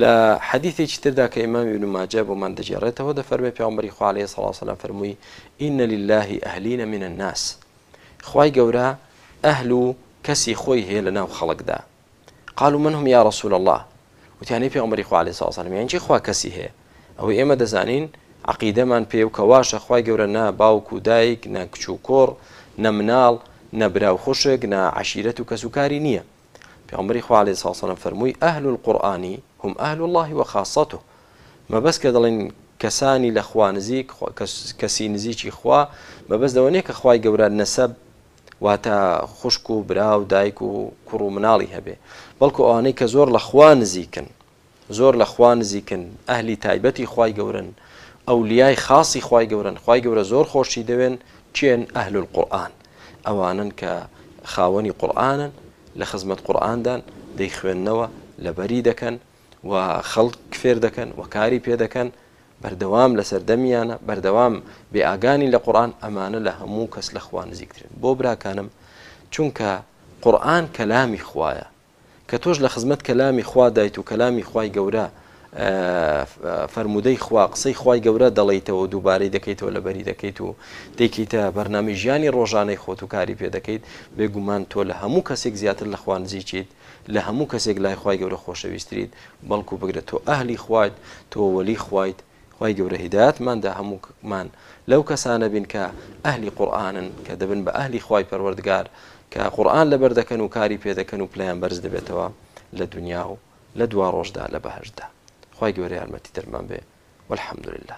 لە حەدیثێکی تردا کە ئمامی نماجە بۆمان دەجێڕێتەوە دەفەرمێ پێمەری خوالەیە سەڵاسەلا فەرمووی ئینە للهی ئەهلینە منە ناس خی گەورە ئەهل و کەسی خۆی هەیە لە ناو خەڵکدا قالو من هم یا رسول الله وتیانی پێمەری خوالێ ساسەلمیانکی خوا کەسی هەیە ئەوەی ئێمە دەزانین عقیدەمان پێ و کەواشە خی گەورە نا باوک و دایک نە کچ و کۆڕ نەمناڵ نەبراو خوشک نە عشیرەت و کەسوکاری نییە پێمەری خوالێ ساسەە فەرمووی ئەهل و القورآانی هم ئاهل الله وەخاسەته مەبەست کە دەڵێن کەسانی لە خوا نزیک کەسی نزیکی خوا مەبەست دەوەنێ کە خی گەورە نەسەب واتە خوشک و برا و دایک و کوڕ و مناڵی هەبێ بەڵکو ئەوانەی کە زۆر لە خوا نزیکن زۆر لە خوا نزیکن ئەهلی تایبەتی خی گەورن ئەو لیای خاصی خی گەورن خی گەورە زۆر خۆشی دەوێن چێن ئەهل القورآن ئەوانن کە خاوەنی قورآنن لە خزمەت قورآاندان دەیخوێندنەوە لە بەری دەکەن و خەڵک فێر دەکەن و کاری پێ دەکەن بەردەوام لە سەردەمیانە بەردەوام بێئگانی لە قورآن ئەمانە لە هەموو کەس لە خوا نزیکترن بۆ براکانم چونکە قورآن کەلامی خوایە کە تۆش لە خزمەت کەلامی خوا دایت و کەلامی خوای گەورە فەرمودەی خوا قسەی خی گەورە دەڵیتەوە دووبارەی دەکەیتەوە لە بەری دەکەیت و دەیکیتە بەرنامی ژیانی ڕۆژانەی خۆت و کاری پێ دەکەیت بێگومان تۆ لە هەموو کەسێک زیاتر لە خوان زیچیت لە هەموو کەسێک لای خی گەورە خۆشەویستریت بەڵکو بگرێت تۆ ئەهلی خوایت تۆ وەلی خوایت خی گەورە هیداەتماندا هەموومان لەو کەسانە بین کە ئەهلی قورآانن کە دەبن بە ئەهلی خی پەروەردگار کە قورآان لەبەردەکەن و کاری پێدەکەن و پلیان بەرز دەبێتەوە لە دنیا و لە دوا ڕۆژدا لە بەهشدا خواهی خی گەورە یارمەتی دەرمان بێ والحمدلله